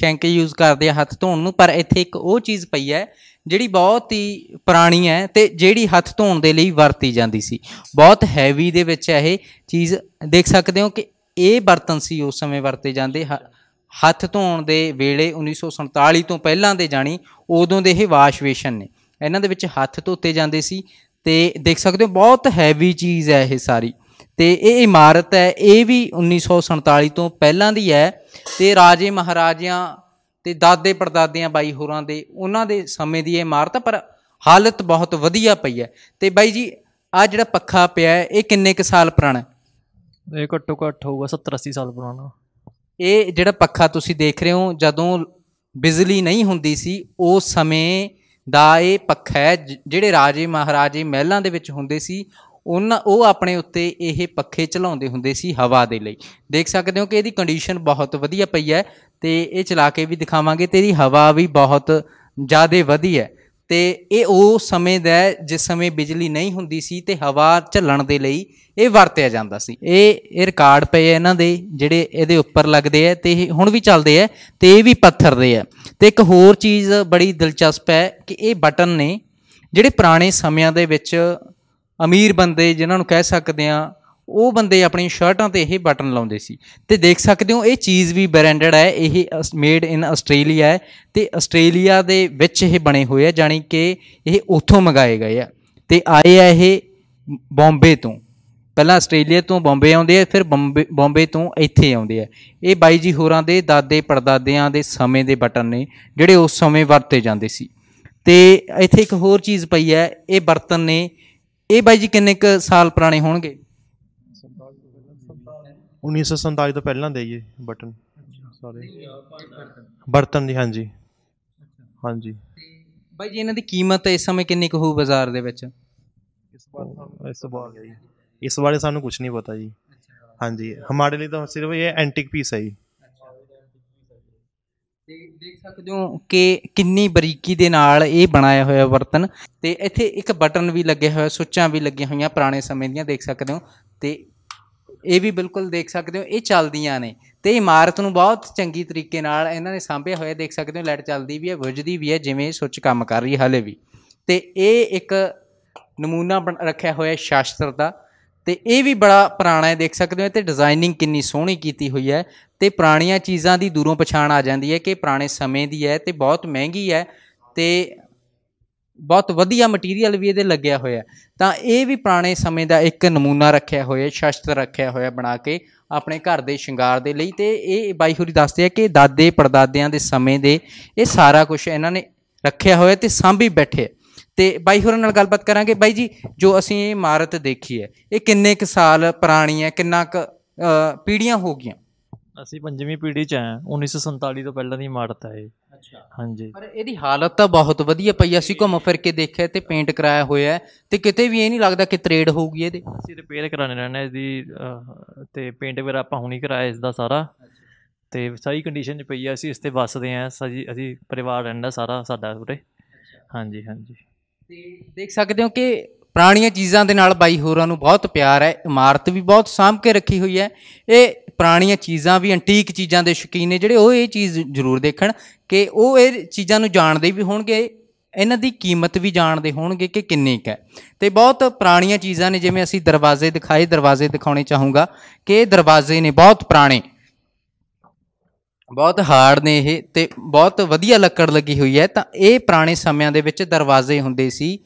shank use ਕਰਦੇ ਆ ਹੱਥ ਧੋਣ ਨੂੰ ਪਰ ਇੱਥੇ ਇੱਕ ਉਹ ਚੀਜ਼ ਪਈ ਹੈ ਜਿਹੜੀ ਬਹੁਤ ਹੀ ਪੁਰਾਣੀ ਹੈ ਤੇ ਜਿਹੜੀ ਹੱਥ ਧੋਣ ਦੇ ਲਈ ਵਰਤੀ ਜਾਂਦੀ ਸੀ ਬਹੁਤ ਹੈਵੀ ਦੇ ਵਿੱਚ ਹੈ ਇਹ ਚੀਜ਼ ਦੇਖ ਸਕਦੇ ਹੋ ਕਿ ਇਹ ਬਰਤਨ ਸੀ ਉਸ ਸਮੇਂ ਵਰਤੇ ਜਾਂਦੇ ਹੱਥ ਧੋਣ ਦੇ ਵੇਲੇ 1947 ਤੋਂ ਪਹਿਲਾਂ ਦੇ ਜਾਣੀ ਉਦੋਂ ਦੇ ਇਹ ਵਾਸ਼ਵੇਸ਼ਨ ਨੇ ਇਹਨਾਂ ਦੇ ਵਿੱਚ ਹੱਥ ਧੋਤੇ ਜਾਂਦੇ ਸੀ ਤੇ ਦੇਖ ਸਕਦੇ ਹੋ ਬਹੁਤ ਹੈਵੀ ਚੀਜ਼ ਹੈ ਇਹ ਸਾਰੀ ਤੇ ਇਹ ਇਮਾਰਤ ਹੈ ਇਹ ਵੀ 1947 ਤੋਂ ਪਹਿਲਾਂ ਦੀ ਹੈ ਤੇ ਰਾਜੇ ਮਹਾਰਾਜਿਆਂ ਤੇ ਦਾਦੇ ਪਰਦਾਦਿਆਂ ਬਾਈ ਹੋਰਾਂ ਦੇ ਉਹਨਾਂ ਦੇ ਸਮੇਂ ਦੀ ਇਹ ਇਮਾਰਤ ਪਰ ਹਾਲਤ ਬਹੁਤ ਵਧੀਆ ਪਈ ਹੈ ਤੇ ਬਾਈ ਜੀ ਆ ਜਿਹੜਾ ਪੱਖਾ ਪਿਆ ਹੈ ਇਹ ਕਿੰਨੇ ਕੁ ਸਾਲ ਪੁਰਾਣਾ ਹੈ ਇਹ ਘੱਟੋ ਘੱਟ ਹੋਊਗਾ 70 80 ਸਾਲ ਪੁਰਾਣਾ ਇਹ ਜਿਹੜਾ ਪੱਖਾ ਤੁਸੀਂ ਦੇਖ ਰਹੇ ਹੋ ਜਦੋਂ ਬਿਜਲੀ ਨਹੀਂ ਹੁੰਦੀ ਸੀ ਉਸ ਸਮੇਂ ਦਾ ਇਹ ਪੱਖਾ ਹੈ ਜਿਹੜੇ ਰਾਜੇ ਮਹਾਰਾਜੇ ਮਹਿਲਾਂ ਦੇ ਵਿੱਚ ਹੁੰਦੇ ਸੀ ਉਹਨਾਂ ਉਹ ਆਪਣੇ ਉੱਤੇ ਇਹ ਪੱਖੇ ਚਲਾਉਂਦੇ ਹੁੰਦੇ ਸੀ ਹਵਾ ਦੇ ਲਈ ਦੇਖ ਸਕਦੇ ਹੋ ਕਿ ਇਹਦੀ ਕੰਡੀਸ਼ਨ ਬਹੁਤ ਵਧੀਆ ਪਈ ਹੈ ਤੇ ਇਹ ਚਲਾ ਕੇ ਵੀ ਦਿਖਾਵਾਂਗੇ ਤੇ ਇਹਦੀ ਹਵਾ ਵੀ ਬਹੁਤ ਜ਼ਿਆਦੇ ਵਧੀਆ ਹੈ ਤੇ ਇਹ ਉਹ ਸਮੇਂ ਦਾ ਜਿਸ ਸਮੇਂ ਬਿਜਲੀ ਨਹੀਂ ਹੁੰਦੀ ਸੀ ਤੇ ਹਵਾ ਝੱਲਣ ਦੇ ਲਈ ਇਹ ਵਰਤਿਆ ਜਾਂਦਾ ਸੀ ਇਹ ਇਹ ਰਿਕਾਰਡ ਪਏ ਆ ਇਹਨਾਂ ਦੇ ਜਿਹੜੇ ਇਹਦੇ ਉੱਪਰ ਲੱਗਦੇ ਆ ਤੇ ਇਹ ਹੁਣ ਵੀ ਚੱਲਦੇ ਆ ਤੇ ਇਹ ਵੀ ਪੱਥਰ ਦੇ ਆ ਤੇ ਇੱਕ ਹੋਰ ਚੀਜ਼ ਬੜੀ ਦਿਲਚਸਪ ਹੈ ਕਿ ਇਹ ਬਟਨ ਨੇ ਜਿਹੜੇ ਪੁਰਾਣੇ ਸਮਿਆਂ ਦੇ ਵਿੱਚ ਅਮੀਰ ਬੰਦੇ ਜਿਨ੍ਹਾਂ ਨੂੰ ਕਹਿ ਸਕਦੇ ਆ ਉਹ ਬੰਦੇ ਆਪਣੀ ਸ਼ਰਟਾਂ ਤੇ ਇਹ ਬਟਨ ਲਾਉਂਦੇ ਸੀ ਤੇ ਦੇਖ ਸਕਦੇ ਹੋ ਇਹ ਚੀਜ਼ ਵੀ ਬ੍ਰਾਂਡਡ ਹੈ ਇਹ ਮੇਡ ਇਨ ਆਸਟ੍ਰੇਲੀਆ ਹੈ ਤੇ ਆਸਟ੍ਰੇਲੀਆ ਦੇ ਵਿੱਚ ਇਹ ਬਣੇ ਹੋਏ ਆ ਜਾਨੀ ਕਿ ਇਹ ਉੱਥੋਂ ਮੰਗਾਏ ਗਏ ਆ ਤੇ ਆਏ ਆ ਇਹ ਬੰਬੇ ਤੋਂ ਪਹਿਲਾਂ ਆਸਟ੍ਰੇਲੀਆ ਤੋਂ ਬੰਬੇ ਆਉਂਦੇ ਆ ਫਿਰ ਬੰਬੇ ਬੰਬੇ ਤੋਂ ਇੱਥੇ ਆਉਂਦੇ ਆ ਇਹ ਬਾਈ ਜੀ ਹੋਰਾਂ ਦੇ ਦਾਦੇ ਪੜਦਾਦਿਆਂ ਦੇ ਸਮੇਂ ਦੇ ਬਟਨ ਨੇ ਜਿਹੜੇ ਉਸ ਸਮੇਂ ਵਰਤੇ ਜਾਂਦੇ ਸੀ ਤੇ ਇੱਥੇ ਇੱਕ ਹੋਰ ਚੀਜ਼ ਪਈ ਹੈ ਇਹ ਬਰਤਨ ਨੇ ਇਹ ਬਾਈ ਜੀ ਕਿੰਨੇ ਕ ਸਾਲ ਪੁਰਾਣੇ ਹੋਣਗੇ 1947 ਤੋਂ ਪਹਿਲਾਂ ਦੇ ਜੀ ਬਟਨ ਸਾਰੇ ਬਰਤਨ ਦੀ ਹਾਂਜੀ ਹਾਂਜੀ ਬਾਈ ਜੀ ਇਹਨਾਂ ਦੀ ਕੀਮਤ ਇਸ ਸਮੇਂ ਕਿੰਨੀ ਕੁ ਹੋਊ ਬਾਜ਼ਾਰ ਦੇ ਵਿੱਚ ਇਸ ਬਾਰੇ ਇਸ ਜੀ ਇਸ ਬਾਰੇ ਸਾਨੂੰ ਕੁਝ ਨਹੀਂ ਪਤਾ ਜੀ ਹਾਂਜੀ ਹਮਾਰੇ ਲਈ ਤਾਂ ਸਿਰਫ ਇਹ ਐਂਟਿਕ ਪੀਸ ਹੈ ਜੀ ਦੇਖ ਸਕਦੇ ਹੋ ਕਿ ਕਿੰਨੀ ਬਰੀਕੀ ਦੇ ਨਾਲ ਇਹ ਬਣਾਇਆ ਹੋਇਆ ਬਰਤਨ ਤੇ ਇੱਥੇ ਇੱਕ ਬਟਨ ਵੀ ਲੱਗਿਆ ਹੋਇਆ ਸੁੱਚਾਂ ਵੀ ਲੱਗੀਆਂ ਹੋਈਆਂ ਪੁਰਾਣੇ ਸਮੇਂ ਦੀਆਂ ਦੇਖ ਸਕਦੇ ਹੋ ਤੇ ਇਹ ਵੀ ਬਿਲਕੁਲ ਦੇਖ ਸਕਦੇ ਹੋ ਇਹ ਚੱਲਦੀਆਂ ਨੇ ਤੇ ਇਮਾਰਤ ਨੂੰ ਬਹੁਤ ਚੰਗੀ ਤਰੀਕੇ ਨਾਲ ਇਹਨਾਂ ਨੇ ਸਾਂਭਿਆ ਹੋਇਆ ਦੇਖ ਸਕਦੇ ਹੋ ਲਾਈਟ ਚੱਲਦੀ ਵੀ ਹੈ ਬੁਝਦੀ ਵੀ ਹੈ ਜਿਵੇਂ ਸੁੱਚ ਕੰਮ ਕਰ ਰਹੀ ਹਲੇ ਵੀ ਤੇ ਇਹ ਇੱਕ ਨਮੂਨਾ ਰੱਖਿਆ ਹੋਇਆ ਸ਼ਾਸਤਰ ਦਾ ਤੇ ਇਹ ਵੀ ਬੜਾ ਪੁਰਾਣਾ ਹੈ ਦੇਖ ਸਕਦੇ ਹੋ ਤੇ ਡਿਜ਼ਾਈਨਿੰਗ ਕਿੰਨੀ ਸੋਹਣੀ ਕੀਤੀ ਹੋਈ ਹੈ ਤੇ ਪੁਰਾਣੀਆਂ ਚੀਜ਼ਾਂ ਦੀ ਦੂਰੋਂ ਪਛਾਣ ਆ ਜਾਂਦੀ ਹੈ ਕਿ ਪੁਰਾਣੇ ਸਮੇਂ ਦੀ ਹੈ ਤੇ ਬਹੁਤ ਮਹਿੰਗੀ ਹੈ ਤੇ ਬਹੁਤ ਵਧੀਆ ਮਟੀਰੀਅਲ ਵੀ ਇਹਦੇ ਲੱਗਿਆ ਹੋਇਆ ਤਾਂ ਇਹ ਵੀ ਪੁਰਾਣੇ ਸਮੇਂ ਦਾ ਇੱਕ ਨਮੂਨਾ ਰੱਖਿਆ ਹੋਇਆ ਸ਼ਸਤਰ ਰੱਖਿਆ ਹੋਇਆ ਬਣਾ ਕੇ ਆਪਣੇ ਘਰ ਦੇ ਸ਼ਿੰਗਾਰ ਦੇ ਲਈ ਤੇ ਇਹ ਬਾਈ ਹੋਰੀ ਦੱਸਦੇ ਆ ਕਿ ਦਾਦੇ ਪਰਦਾਦਿਆਂ ਦੇ ਸਮੇਂ ਦੇ ਇਹ ਸਾਰਾ ਕੁਝ ਇਹਨਾਂ ਨੇ ਰੱਖਿਆ ਹੋਇਆ ਤੇ ਸਾਂਭੀ ਬੈਠੇ ਤੇ ਬਾਈ ਹੋਰਾਂ ਨਾਲ ਗੱਲਬਾਤ ਕਰਾਂਗੇ ਬਾਈ ਜੀ ਜੋ ਅਸੀਂ ਇਹ ਇਮਾਰਤ ਦੇਖੀ ਹੈ ਇਹ ਕਿੰਨੇ ਕੁ ਸਾਲ ਪੁਰਾਣੀ ਹੈ ਕਿੰਨਾ ਕੁ ਪੀੜੀਆਂ ਹੋ ਗਈਆਂ ਅਸੀਂ ਪੰਜਵੀਂ ਪੀੜੀ ਚ ਆਂ 1947 ਤੋਂ ਪਹਿਲਾਂ ਦੀ ਇਮਾਰਤ ਹੈ ਇਹ ਅੱਛਾ ਹਾਂਜੀ ਪਰ ਇਹਦੀ ਹਾਲਤ ਤਾਂ ਬਹੁਤ ਵਧੀਆ ਪਈ ਅਸੀਂ ਘੁੰਮ ਫਿਰ ਕੇ ਦੇਖਿਆ ਤੇ ਪੇਂਟ ਕਰਾਇਆ ਹੋਇਆ ਤੇ ਕਿਤੇ ਵੀ ਇਹ ਨਹੀਂ ਲੱਗਦਾ ਕਿ ਤਰੇੜ ਹੋਊਗੀ ਇਹਦੇ ਅਸੀਂ ਰਿਪੇਅਰ ਕਰਾਣੇ ਰਹਿਣਾ ਇਹਦੀ ਤੇ ਪੇਂਟ ਵੀ ਆਪਾਂ ਹੁਣੀ ਕਰਾਇਆ ਇਸ ਦਾ ਸਾਰਾ ਤੇ ਸਹੀ ਕੰਡੀਸ਼ਨ 'ਚ ਪਈ ਆ ਅਸੀਂ ਇਸ ਤੇ ਵੱਸਦੇ ਆ ਅਸੀਂ ਪਰਿਵਾਰ ਰਹਿੰਦਾ ਸਾਰਾ ਸਾਡਾ ਉਰੇ ਹਾਂਜੀ ਹਾਂਜੀ ਦੇਖ ਸਕਦੇ ਹੋ ਕਿ ਪੁਰਾਣੀਆਂ ਚੀਜ਼ਾਂ ਦੇ ਨਾਲ ਬਾਈ ਹੋਰਾਂ ਨੂੰ ਬਹੁਤ ਪਿਆਰ ਹੈ ਇਮਾਰਤ ਵੀ ਬਹੁਤ ਸਾਂਭ ਕੇ ਰੱਖੀ ਹੋਈ ਹੈ ਇਹ ਪੁਰਾਣੀਆਂ ਚੀਜ਼ਾਂ ਵੀ ਐਂਟੀਕ ਚੀਜ਼ਾਂ ਦੇ ਸ਼ੌਕੀਨ ਨੇ ਜਿਹੜੇ ਉਹ ਇਹ ਚੀਜ਼ ਜ਼ਰੂਰ ਦੇਖਣ ਕਿ ਉਹ ਇਹ ਚੀਜ਼ਾਂ ਨੂੰ ਜਾਣਦੇ ਵੀ ਹੋਣਗੇ ਇਹਨਾਂ ਦੀ ਕੀਮਤ ਵੀ ਜਾਣਦੇ ਹੋਣਗੇ ਕਿ ਕਿੰਨੀ ਹੈ ਤੇ ਬਹੁਤ ਪੁਰਾਣੀਆਂ ਚੀਜ਼ਾਂ ਨੇ ਜਿਵੇਂ ਅਸੀਂ ਦਰਵਾਜ਼ੇ ਦਿਖਾਏ ਦਰਵਾਜ਼ੇ ਦਿਖਾਉਣੇ ਚਾਹੂੰਗਾ ਕਿ ਇਹ ਦਰਵਾਜ਼ੇ ਨੇ ਬਹੁਤ ਪੁਰਾਣੇ ਬਹੁਤ ਹਾਰਡ ਨੇ ਇਹ ਤੇ ਬਹੁਤ ਵਧੀਆ ਲੱਕੜ ਲੱਗੀ ਹੋਈ ਹੈ ਤਾਂ ਇਹ ਪੁਰਾਣੇ ਸਮਿਆਂ ਦੇ ਵਿੱਚ ਦਰਵਾਜ਼ੇ ਹੁੰਦੇ ਸੀ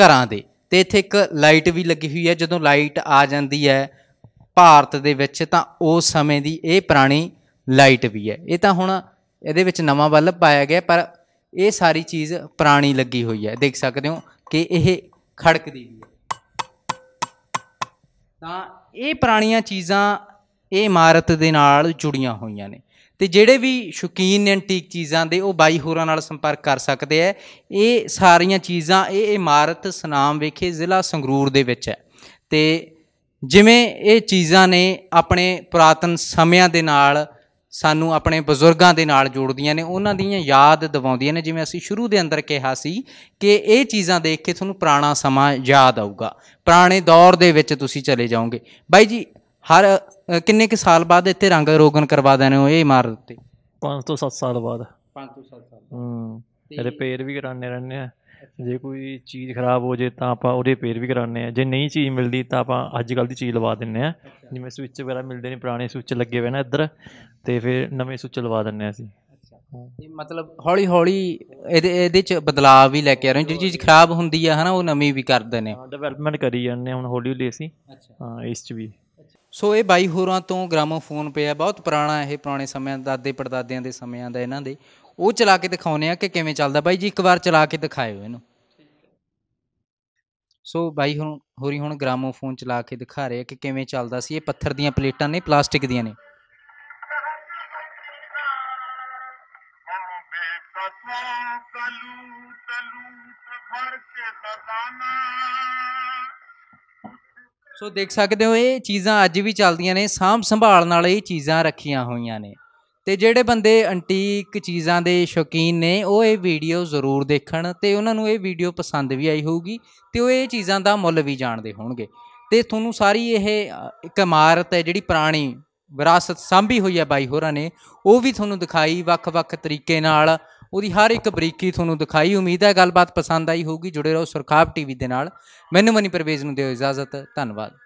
ਘਰਾਂ ਦੇ ਤੇ ਇੱਥੇ ਇੱਕ ਲਾਈਟ ਵੀ ਲੱਗੀ ਹੋਈ ਹੈ ਜਦੋਂ ਲਾਈਟ ਆ ਜਾਂਦੀ ਹੈ ਭਾਰਤ ਦੇ ਵਿੱਚ ਤਾਂ ਉਸ ਸਮੇਂ ਦੀ ਇਹ ਪੁਰਾਣੀ ਲਾਈਟ ਵੀ ਹੈ ਇਹ ਤਾਂ ਹੁਣ ਇਹਦੇ ਵਿੱਚ ਨਵਾਂ ਬੱਲਬ ਪਾਇਆ ਗਿਆ ਪਰ ਇਹ ਸਾਰੀ ਚੀਜ਼ ਪੁਰਾਣੀ ਲੱਗੀ ਹੋਈ ਹੈ ਦੇਖ ਸਕਦੇ ਹੋ ਕਿ ਇਹ ਖੜਕਦੀ ਵੀ ਹੈ ਤਾਂ ਇਹ ਪੁਰਾਣੀਆਂ ਚੀਜ਼ਾਂ ਇਹ ਇਮਾਰਤ ਦੇ ਨਾਲ ਜੁੜੀਆਂ ਹੋਈਆਂ ਨੇ ਤੇ ਜਿਹੜੇ ਵੀ ਸ਼ੌਕੀਨ ਨੇ ਐਂਟੀਕ ਚੀਜ਼ਾਂ ਦੇ ਉਹ ਬਾਈ ਹੋਰਾਂ ਨਾਲ ਸੰਪਰਕ ਕਰ ਸਕਦੇ ਐ ਇਹ ਸਾਰੀਆਂ ਚੀਜ਼ਾਂ ਇਹ ਇਮਾਰਤ ਸਨਾਮ ਵਿਖੇ ਜ਼ਿਲ੍ਹਾ ਸੰਗਰੂਰ ਦੇ ਵਿੱਚ ਹੈ ਤੇ ਜਿਵੇਂ ਇਹ ਚੀਜ਼ਾਂ ਨੇ ਆਪਣੇ ਪ੍ਰਾਤਨ ਸਮਿਆਂ ਦੇ ਨਾਲ ਸਾਨੂੰ ਆਪਣੇ ਬਜ਼ੁਰਗਾਂ ਦੇ ਨਾਲ ਜੋੜਦੀਆਂ ਨੇ ਉਹਨਾਂ ਦੀਆਂ ਯਾਦ ਦਿਵਾਉਂਦੀਆਂ ਨੇ ਜਿਵੇਂ ਅਸੀਂ ਸ਼ੁਰੂ ਦੇ ਅੰਦਰ ਕਿਹਾ ਸੀ ਕਿ ਇਹ ਚੀਜ਼ਾਂ ਦੇਖ ਕੇ ਤੁਹਾਨੂੰ ਪੁਰਾਣਾ ਸਮਾਂ ਯਾਦ ਆਊਗਾ ਪੁਰਾਣੇ ਦੌਰ ਦੇ ਵਿੱਚ ਤੁਸੀਂ ਚਲੇ ਜਾਓਗੇ ਬਾਈ ਜੀ ਹਰ ਕਿੰਨੇ ਕੁ ਸਾਲ ਬਾਅਦ ਇੱਥੇ ਰੰਗ ਰੋਗਨ ਕਰਵਾ ਦਿੰਦੇ ਹੋ ਇਹ ਇਮਾਰਤ ਤੇ 5 ਤੋਂ 7 ਸਾਲ ਬਾਅਦ 5 ਤੋਂ 7 ਸਾਲ ਹੂੰ ਰਿਪੇਅਰ ਵੀ ਕਰਾਣੇ ਰਹਿੰਦੇ ਆ ਜੇ ਕੋਈ ਚੀਜ਼ ਖਰਾਬ ਹੋ ਜੇ ਤਾਂ ਆਪਾਂ ਉਹਦੇ ਰਿਪੇਅਰ ਵੀ ਕਰਾਣੇ ਆ ਜੇ ਨਹੀਂ ਚੀਜ਼ ਮਿਲਦੀ ਤਾਂ ਆਪਾਂ ਅੱਜ ਕੱਲ ਦੀ ਚੀਜ਼ ਲਵਾ ਦਿੰਨੇ ਆ ਜਿਵੇਂ ਸਵਿਚ ਵਗੈਰਾ ਮਿਲਦੇ ਨੇ ਪੁਰਾਣੇ ਸਵਿਚ ਲੱਗੇ ਹੋਏ ਨੇ ਇੱਧਰ ਤੇ ਫਿਰ ਨਵੇਂ ਸਵਿਚ ਲਵਾ ਦਿੰਨੇ ਆ ਅਸੀਂ ਤੇ ਮਤਲਬ ਹੌਲੀ ਹੌਲੀ ਇਹਦੇ ਇਹਦੇ ਚ ਬਦਲਾਅ ਵੀ ਲੈ ਕੇ ਆ ਰਹੇ ਜਿਹੜੀ ਚੀਜ਼ ਖਰਾਬ ਹੁੰਦੀ ਆ ਹਨਾ ਉਹ ਨਵੀਂ ਵੀ ਕਰ ਦਿੰਨੇ ਆ ਡਿਵੈਲਪਮੈਂਟ ਕਰੀ ਜਾਂਦੇ ਹੁਣ ਹੌਲੀ ਹੌਲੀ ਅਸੀਂ ਹਾਂ ਇਸ ਚ ਵੀ ਸੋ ਇਹ ਬਾਈ ਹੋਰਾਂ ਤੋਂ ਗ੍ਰਾਮੋਫੋਨ ਪਿਆ ਬਹੁਤ ਪੁਰਾਣਾ ਇਹ ਪੁਰਾਣੇ ਸਮਿਆਂ ਦਾ ਦਾਦੇ ਪੜਦਾਦਿਆਂ ਦੇ ਸਮਿਆਂ ਦਾ ਇਹਨਾਂ ਦੇ ਉਹ ਚਲਾ ਕੇ ਦਿਖਾਉਨੇ ਆ ਕਿ ਕਿਵੇਂ ਚੱਲਦਾ ਬਾਈ ਜੀ ਇੱਕ ਵਾਰ ਚਲਾ ਕੇ ਦਿਖਾਇਓ ਇਹਨੂੰ ਸੋ ਬਾਈ ਹੁਣ ਹੋਰੀ ਹੁਣ ਗ੍ਰਾਮੋਫੋਨ ਚਲਾ ਕੇ ਦਿਖਾ ਰਹੇ ਆ ਕਿ ਕਿਵੇਂ ਚੱਲਦਾ ਸੀ ਇਹ ਪੱਥਰ ਦੀਆਂ ਪਲੇਟਾਂ ਨੇ ਪਲਾਸਟਿਕ ਦੀਆਂ ਨੇ ਕਲੂ ਤਲੂ ਭਰ ਕੇ ਸੋ ਦੇਖ ਸਕਦੇ ਹੋ ਇਹ ਚੀਜ਼ਾਂ ਅੱਜ ਵੀ ਚੱਲਦੀਆਂ ਨੇ ਸਾਂਭ ਸੰਭਾਲ ਨਾਲ ਇਹ ਚੀਜ਼ਾਂ ਰੱਖੀਆਂ ਹੋਈਆਂ ਨੇ ਤੇ ਜਿਹੜੇ ਬੰਦੇ ਐਂਟੀਕ ਚੀਜ਼ਾਂ ਦੇ ਸ਼ੌਕੀਨ ਨੇ ਉਹ ਇਹ ਵੀਡੀਓ ਜ਼ਰੂਰ ਦੇਖਣ ਤੇ ਉਹਨਾਂ ਨੂੰ ਇਹ ਵੀਡੀਓ ਪਸੰਦ ਵੀ ਆਈ ਹੋਊਗੀ ਤੇ ਉਹ ਇਹ ਚੀਜ਼ਾਂ ਦਾ ਮੁੱਲ ਵੀ ਜਾਣਦੇ ਹੋਣਗੇ ਤੇ ਤੁਹਾਨੂੰ ਸਾਰੀ ਇਹ ਇੱਕ ਇਮਾਰਤ ਹੈ ਜਿਹੜੀ ਪੁਰਾਣੀ ਵਿਰਾਸਤ ਸਾਂਭੀ ਹੋਈ ਹੈ ਬਾਈ ਹੋਰਾਂ ਨੇ ਉਹ ਵੀ ਤੁਹਾਨੂੰ ਦਿਖਾਈ ਵੱਖ-ਵੱਖ ਤਰੀਕੇ ਨਾਲ ਉਹਦੀ ਹਰ ਇੱਕ ਬਰੀਕੀ ਤੁਹਾਨੂੰ ਦਿਖਾਈ ਉਮੀਦ ਹੈ ਗੱਲਬਾਤ ਪਸੰਦ ਆਈ ਹੋਊਗੀ ਜੁੜੇ ਰਹੋ ਸਰਖਾਬ ਟੀਵੀ ਦੇ ਨਾਲ ਮੈਨੂੰ ਮਨੀ ਪਰਵੇਜ਼ ਨੂੰ ਦਿਓ ਇਜਾਜ਼ਤ ਧੰਨਵਾਦ